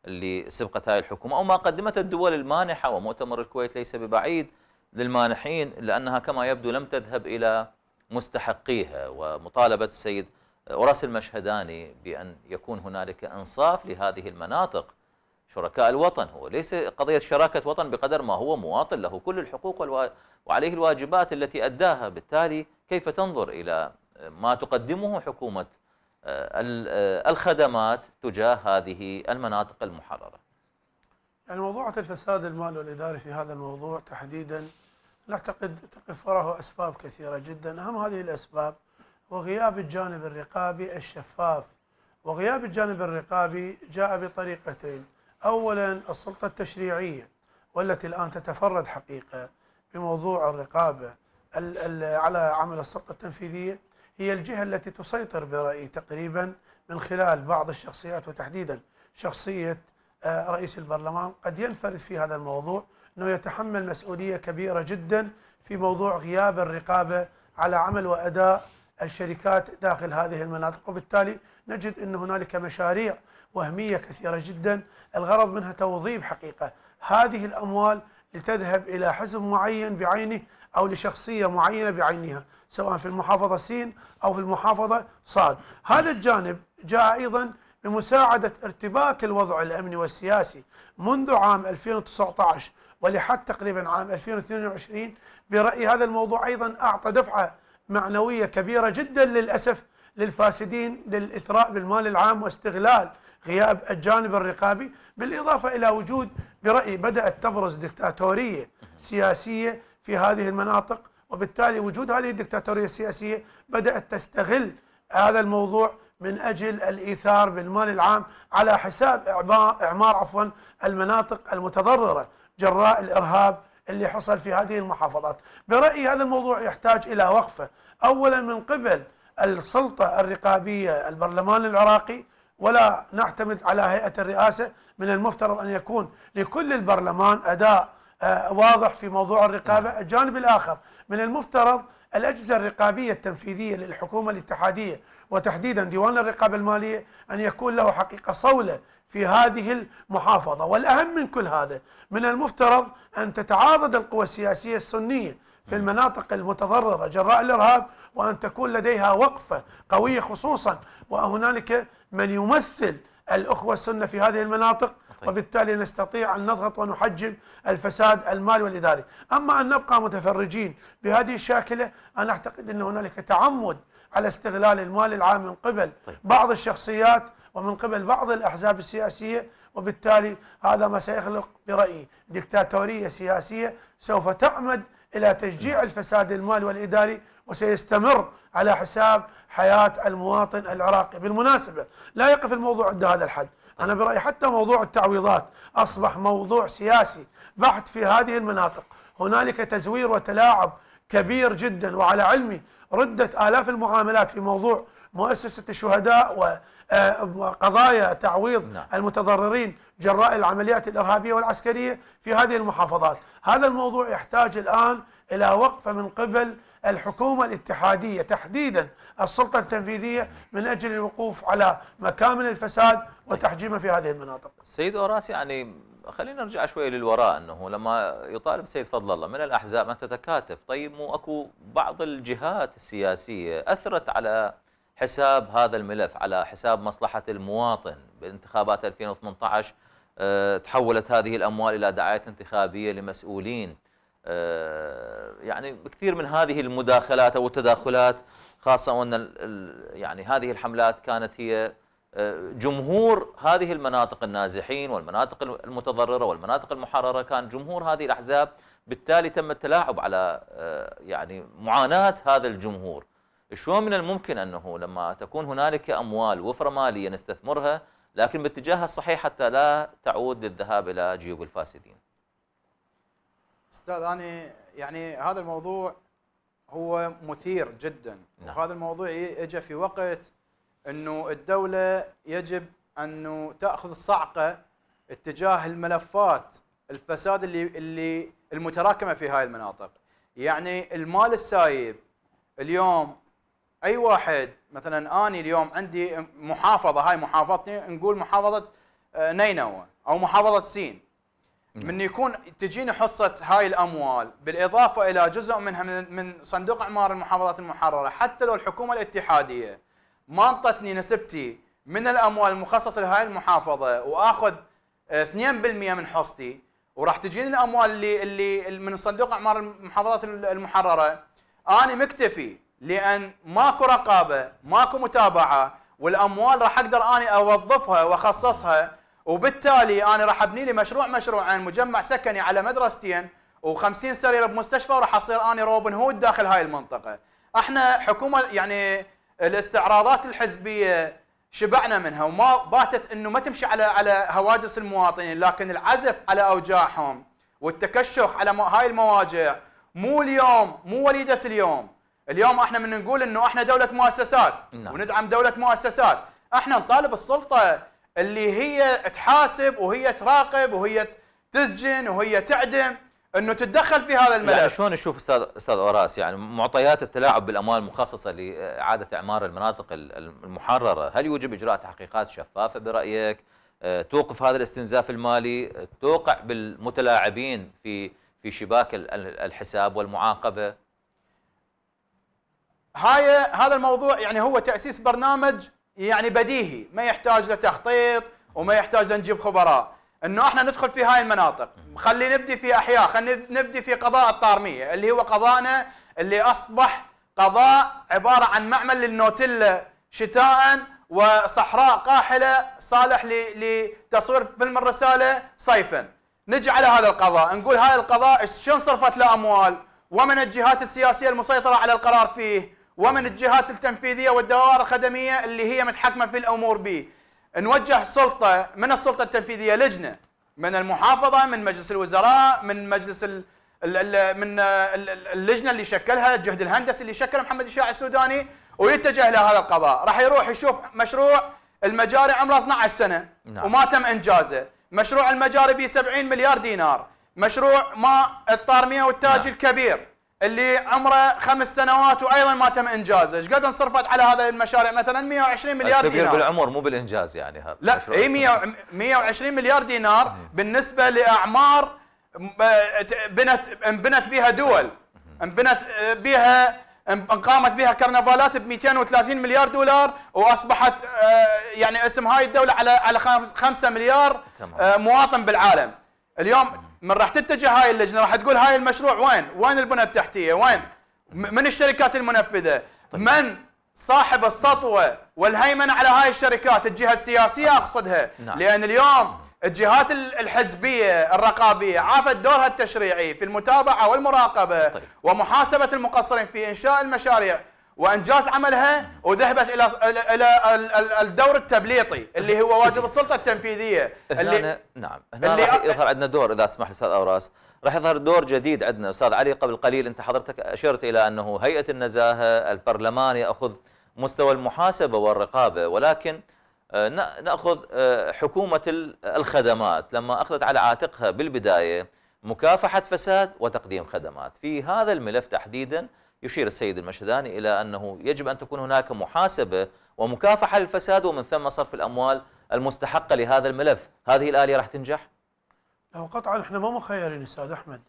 اللي سبقت هذه الحكومة أو ما قدمت الدول المانحة ومؤتمر الكويت ليس ببعيد للمانحين لأنها كما يبدو لم تذهب إلى مستحقيها ومطالبة السيد أوراس المشهداني بأن يكون هنالك إنصاف لهذه المناطق شركاء الوطن هو ليس قضية شراكة وطن بقدر ما هو مواطن له كل الحقوق وعليه الواجبات التي أداها بالتالي كيف تنظر إلى ما تقدمه حكومة آه، آه، الخدمات تجاه هذه المناطق المحررة يعني موضوع الفساد المالي والإداري في هذا الموضوع تحديدا نعتقد تقف وراءه أسباب كثيرة جدا أهم هذه الأسباب وغياب الجانب الرقابي الشفاف وغياب الجانب الرقابي جاء بطريقتين أولا السلطة التشريعية والتي الآن تتفرد حقيقة بموضوع الرقابة على عمل السلطة التنفيذية هي الجهة التي تسيطر برأيي تقريبا من خلال بعض الشخصيات وتحديدا شخصية آه، رئيس البرلمان قد ينفرد في هذا الموضوع أنه يتحمل مسؤولية كبيرة جدا في موضوع غياب الرقابة على عمل وأداء الشركات داخل هذه المناطق وبالتالي نجد أن هنالك مشاريع وهمية كثيرة جدا الغرض منها توظيف حقيقة هذه الأموال لتذهب إلى حزب معين بعينه أو لشخصية معينة بعينها سواء في المحافظة سين أو في المحافظة صاد هذا الجانب جاء أيضا بمساعدة ارتباك الوضع الأمني والسياسي منذ عام 2019 ولحد تقريبا عام 2022 برأيي هذا الموضوع أيضا أعطى دفعة معنوية كبيرة جدا للأسف للفاسدين للإثراء بالمال العام واستغلال غياب الجانب الرقابي بالإضافة إلى وجود برأيي بدأت تبرز دكتاتورية سياسية في هذه المناطق وبالتالي وجود هذه الدكتاتورية السياسية بدأت تستغل هذا الموضوع من أجل الإيثار بالمال العام على حساب إعمار عفوا المناطق المتضررة جراء الإرهاب اللي حصل في هذه المحافظات برأيي هذا الموضوع يحتاج إلى وقفة أولا من قبل السلطة الرقابية البرلمان العراقي ولا نعتمد على هيئة الرئاسة من المفترض أن يكون لكل البرلمان أداء آه، واضح في موضوع الرقابة نعم. الجانب الآخر من المفترض الأجهزة الرقابية التنفيذية للحكومة الاتحادية وتحديدا ديوان الرقابة المالية أن يكون له حقيقة صولة في هذه المحافظة والأهم من كل هذا من المفترض أن تتعاضد القوى السياسية السنية في المناطق المتضررة جراء الإرهاب وأن تكون لديها وقفة قوية خصوصا وهنالك من يمثل الأخوة السنة في هذه المناطق طيب. وبالتالي نستطيع أن نضغط ونحجم الفساد المالي والإداري أما أن نبقى متفرجين بهذه الشاكلة أنا أعتقد أن هنالك تعمد على استغلال المال العام من قبل طيب. بعض الشخصيات ومن قبل بعض الأحزاب السياسية وبالتالي هذا ما سيخلق برأيي دكتاتورية سياسية سوف تعمد إلى تشجيع الفساد المالي والإداري وسيستمر على حساب حياة المواطن العراقي بالمناسبة لا يقف الموضوع عند هذا الحد أنا برأيي حتى موضوع التعويضات أصبح موضوع سياسي بحث في هذه المناطق هنالك تزوير وتلاعب كبير جدا وعلى علمي ردة آلاف المعاملات في موضوع مؤسسة الشهداء وقضايا آه، تعويض لا. نعم. المتضررين جراء العمليات الإرهابية والعسكرية في هذه المحافظات هذا الموضوع يحتاج الآن إلى وقفة من قبل الحكومة الاتحادية تحديدا السلطة التنفيذية من أجل الوقوف على مكامن الفساد وتحجيمه في هذه المناطق سيد أوراس يعني خلينا نرجع شوي للوراء أنه لما يطالب سيد فضل الله من الأحزاب أن تتكاتف طيب مو أكو بعض الجهات السياسية أثرت على حساب هذا الملف على حساب مصلحة المواطن بانتخابات 2018 آه، تحولت هذه الأموال إلى دعاية انتخابية لمسؤولين آه، يعني كثير من هذه المداخلات او التداخلات خاصه وان يعني هذه الحملات كانت هي آه، جمهور هذه المناطق النازحين والمناطق المتضرره والمناطق المحرره كان جمهور هذه الاحزاب بالتالي تم التلاعب على آه، يعني معاناه هذا الجمهور شلون من الممكن انه لما تكون هنالك اموال وفره ماليه نستثمرها لكن باتجاهها الصحيح حتى لا تعود للذهاب الى جيوب الفاسدين استاذ انا يعني هذا الموضوع هو مثير جدا نعم. وهذا الموضوع اجى في وقت انه الدوله يجب انه تاخذ صعقه اتجاه الملفات الفساد اللي اللي المتراكمه في هاي المناطق يعني المال السايب اليوم اي واحد مثلا اني اليوم عندي محافظه هاي محافظتي نقول محافظه آه، نينوى او محافظه سين من نعم. يكون تجيني حصه هاي الاموال بالاضافه الى جزء منها من صندوق اعمار المحافظات المحرره حتى لو الحكومه الاتحاديه ما انطتني نسبتي من الاموال المخصصه لهاي المحافظه واخذ 2% آه، من حصتي وراح تجيني الاموال اللي اللي من صندوق اعمار المحافظات المحرره انا مكتفي لان ماكو رقابه ماكو متابعه والاموال راح اقدر اني اوظفها واخصصها وبالتالي انا راح ابني لي مشروع مشروعين مجمع سكني على مدرستين و50 سرير بمستشفى وراح اصير اني روبن هود داخل هاي المنطقه احنا حكومه يعني الاستعراضات الحزبيه شبعنا منها وما باتت انه ما تمشي على على هواجس المواطنين لكن العزف على اوجاعهم والتكشخ على هاي المواجع مو اليوم مو وليده اليوم اليوم احنا من نقول انه احنا دوله مؤسسات نعم. وندعم دوله مؤسسات احنا نطالب السلطه اللي هي تحاسب وهي تراقب وهي تسجن وهي تعدم انه تتدخل في هذا الملف يعني شلون نشوف استاذ استاذ اوراس يعني معطيات التلاعب بالاموال المخصصه لاعاده اعمار المناطق المحرره هل يوجب اجراء تحقيقات شفافه برايك آه، توقف هذا الاستنزاف المالي آه، توقع بالمتلاعبين في في شباك الحساب والمعاقبه هاي هذا الموضوع يعني هو تاسيس برنامج يعني بديهي ما يحتاج لتخطيط وما يحتاج لنجيب خبراء انه احنا ندخل في هاي المناطق خلي نبدي في احياء خلي نبدي في قضاء الطارميه اللي هو قضاءنا اللي اصبح قضاء عباره عن معمل للنوتيلا شتاء وصحراء قاحله صالح لتصوير فيلم الرساله صيفا نجي على هذا القضاء نقول هاي القضاء شلون صرفت له اموال ومن الجهات السياسيه المسيطره على القرار فيه ومن الجهات التنفيذيه والدوائر الخدميه اللي هي متحكمه في الامور به نوجه سلطه من السلطه التنفيذيه لجنه من المحافظه من مجلس الوزراء من مجلس الـ من اللجنه اللي شكلها الجهد الهندسي اللي شكله محمد الشاعي السوداني ويتجه الى هذا القضاء راح يروح يشوف مشروع المجاري عمره 12 سنه نعم. وما تم انجازه مشروع المجاري ب 70 مليار دينار مشروع ما الطارميه والتاج نعم. الكبير اللي عمره خمس سنوات وايضا ما تم انجازه، ايش قد انصرفت على هذه المشاريع مثلا 120 مليار دينار بالعمر مو بالانجاز يعني هذا لا اي 120 مليار دينار بالنسبه لاعمار آه، بنت انبنت بها دول انبنت آه، بها قامت بها كرنفالات ب 230 مليار دولار واصبحت آه، يعني اسم هاي الدوله على على 5 مليار مواطن بالعالم اليوم من راح تتجه هاي اللجنه راح تقول هاي المشروع وين؟ وين البنى التحتيه؟ وين؟ من الشركات المنفذه؟ طيب. من صاحب السطوه والهيمنه على هاي الشركات الجهه السياسيه اقصدها نعم. لان اليوم الجهات الحزبيه الرقابيه عافت دورها التشريعي في المتابعه والمراقبه طيب. ومحاسبه المقصرين في انشاء المشاريع وانجاز عملها وذهبت الى الى الدور التبليطي اللي هو واجب السلطه التنفيذيه اللي نعم هنا اللي راح يظهر عندنا دور اذا تسمح لي استاذ اوراس راح يظهر دور جديد عندنا استاذ علي قبل قليل انت حضرتك اشرت الى انه هيئه النزاهه البرلمان ياخذ مستوى المحاسبه والرقابه ولكن آه، ناخذ آه، حكومه الخدمات لما اخذت على عاتقها بالبدايه مكافحه فساد وتقديم خدمات في هذا الملف تحديدا يشير السيد المشهداني إلى أنه يجب أن تكون هناك محاسبة ومكافحة للفساد ومن ثم صرف الأموال المستحقة لهذا الملف هذه الآلية راح تنجح؟ لو قطعا احنا ما مخيرين أستاذ أحمد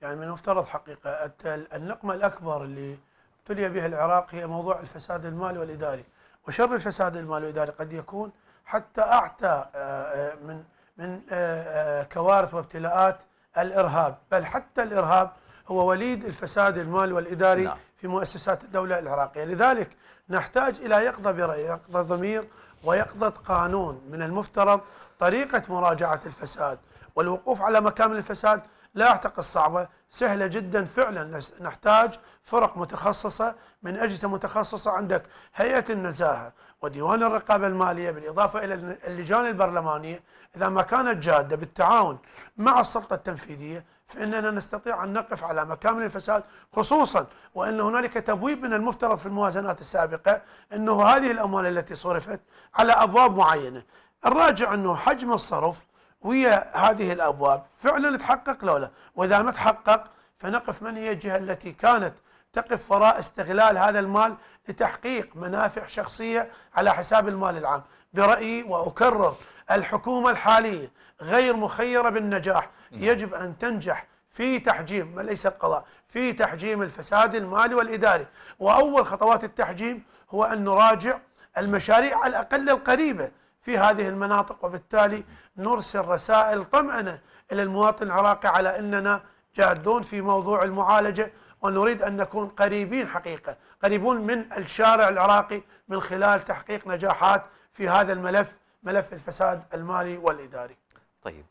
يعني من المفترض حقيقة النقمة الأكبر اللي ابتلي بها العراق هي موضوع الفساد المالي والإداري وشر الفساد المالي والإداري قد يكون حتى أعتى آه، آه، من من آه، كوارث وابتلاءات الإرهاب بل حتى الإرهاب هو وليد الفساد المال والإداري نعم. في مؤسسات الدولة العراقية لذلك نحتاج إلى يقظة برأي يقظة ضمير ويقظة قانون من المفترض طريقة مراجعة الفساد والوقوف على مكامن الفساد لا أعتقد صعبة سهلة جدا فعلا نحتاج فرق متخصصة من أجهزة متخصصة عندك هيئة النزاهة وديوان الرقابة المالية بالإضافة إلى اللجان البرلمانية إذا ما كانت جادة بالتعاون مع السلطة التنفيذية فإننا نستطيع أن نقف على مكامن الفساد خصوصا وأن هنالك تبويب من المفترض في الموازنات السابقة أنه هذه الأموال التي صرفت على أبواب معينة الراجع أنه حجم الصرف ويا هذه الأبواب فعلا تحقق لولا وإذا ما تحقق فنقف من هي الجهة التي كانت تقف وراء استغلال هذا المال لتحقيق منافع شخصية على حساب المال العام برأيي وأكرر الحكومة الحالية غير مخيرة بالنجاح نعم. يجب أن تنجح في تحجيم ما ليس القضاء في تحجيم الفساد المالي والإداري وأول خطوات التحجيم هو أن نراجع المشاريع على الأقل القريبة في هذه المناطق وبالتالي نرسل رسائل طمأنة إلى المواطن العراقي على أننا جادون في موضوع المعالجة ونريد أن نكون قريبين حقيقة قريبون من الشارع العراقي من خلال تحقيق نجاحات في هذا الملف ملف الفساد المالي والإداري طيب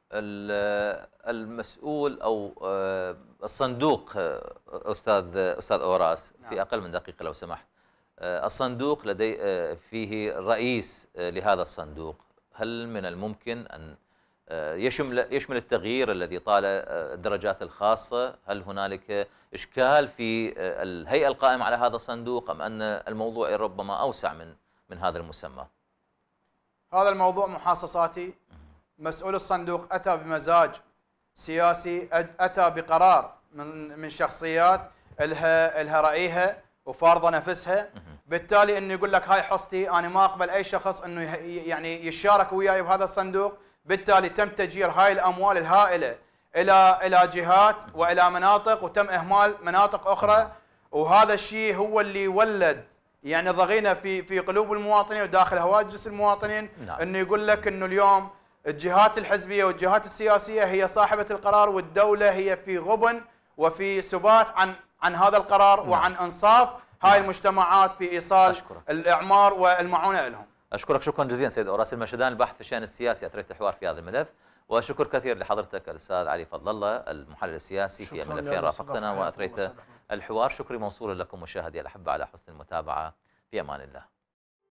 المسؤول او آه، الصندوق آه، استاذ استاذ اوراس في نعم. اقل من دقيقه لو سمحت آه، الصندوق لدي فيه رئيس لهذا الصندوق هل من الممكن ان يشمل يشمل التغيير الذي طال الدرجات الخاصه هل هنالك اشكال في الهيئه القائمه على هذا الصندوق ام ان الموضوع ربما اوسع من من هذا المسمى هذا الموضوع محاصصاتي مسؤول الصندوق أتى بمزاج سياسي أتى بقرار من من شخصيات الها الها رايها وفارضه نفسها بالتالي انه يقول لك هاي حصتي انا ما اقبل اي شخص انه يعني يشارك وياي بهذا الصندوق بالتالي تم تجير هاي الاموال الهائله الى الى جهات والى مناطق وتم اهمال مناطق اخرى وهذا الشيء هو اللي ولد يعني ضغينه في في قلوب المواطنين وداخل هواجس المواطنين نعم. انه يقول لك انه اليوم الجهات الحزبية والجهات السياسية هي صاحبة القرار والدولة هي في غبن وفي سبات عن عن هذا القرار نعم. وعن انصاف هاي نعم. المجتمعات في ايصال أشكرك. الاعمار والمعونه لهم. اشكرك شكرا جزيلا سيد اوراس المشهدان البحث في الشان السياسي اثريت الحوار في هذا الملف وشكر كثير لحضرتك الاستاذ علي فضل الله المحلل السياسي في ملفين رافقتنا واثريت الحوار شكري موصول لكم مشاهدي الاحبه على حسن المتابعه في امان الله.